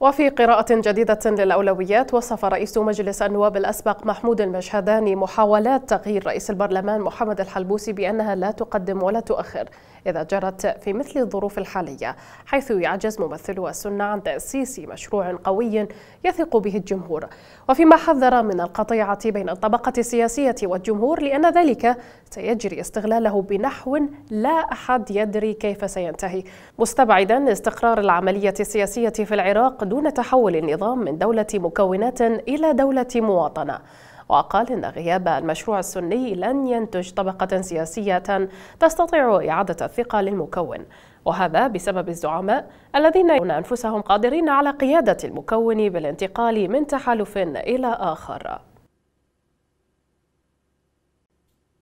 وفي قراءة جديدة للأولويات وصف رئيس مجلس النواب الأسبق محمود المشهداني محاولات تغيير رئيس البرلمان محمد الحلبوسي بأنها لا تقدم ولا تؤخر إذا جرت في مثل الظروف الحالية حيث يعجز ممثلو السنة عن تأسيس مشروع قوي يثق به الجمهور وفيما حذر من القطيعة بين الطبقة السياسية والجمهور لأن ذلك سيجري استغلاله بنحو لا أحد يدري كيف سينتهي مستبعدا استقرار العملية السياسية في العراق دون تحول النظام من دولة مكونات إلى دولة مواطنة وقال إن غياب المشروع السني لن ينتج طبقة سياسية تستطيع إعادة الثقة للمكون وهذا بسبب الزعماء الذين يرون أنفسهم قادرين على قيادة المكون بالانتقال من تحالف إلى آخر